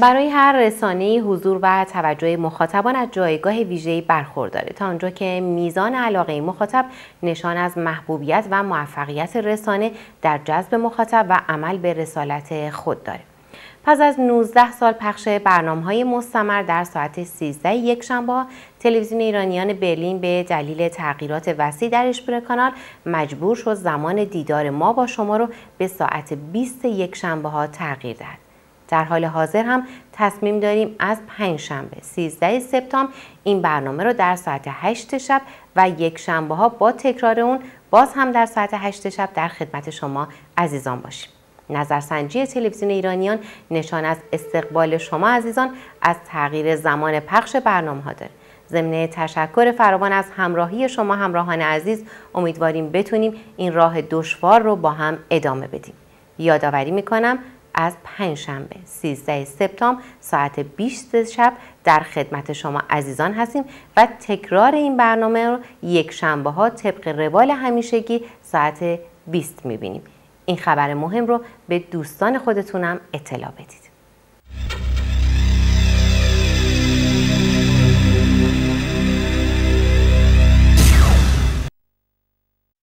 برای هر رسانه حضور و توجه مخاطبان از جایگاه ویژه‌ای برخورداره تا آنجا که میزان علاقه مخاطب نشان از محبوبیت و موفقیت رسانه در جذب مخاطب و عمل به رسالت خود داره پس از 19 سال پخش برنامه های مستمر در ساعت 13 یک شنبه تلویزیون ایرانیان برلین به دلیل تغییرات وسیع در اشپر کانال مجبور شد زمان دیدار ما با شما رو به ساعت 20 یک شنبه ها تغییر دهد. در حال حاضر هم تصمیم داریم از پنجشنبه 13 سپتامبر این برنامه رو در ساعت 8 شب و یک شنبه ها با تکرار اون باز هم در ساعت 8 شب در خدمت شما عزیزان باشیم. نظرسنجی تلویزیون ایرانیان نشان از استقبال شما عزیزان از تغییر زمان پخش برنامه ها داره. ضمن تشکر فراوان از همراهی شما همراهان عزیز امیدواریم بتونیم این راه دشوار رو با هم ادامه بدیم. یادآوری میکنم از پنجشنبه 13 سپتامبر ساعت 20 شب در خدمت شما عزیزان هستیم و تکرار این برنامه رو یک شنبه ها طبق روال همیشگی ساعت 20 میبینیم این خبر مهم رو به دوستان خودتونم اطلاع بدید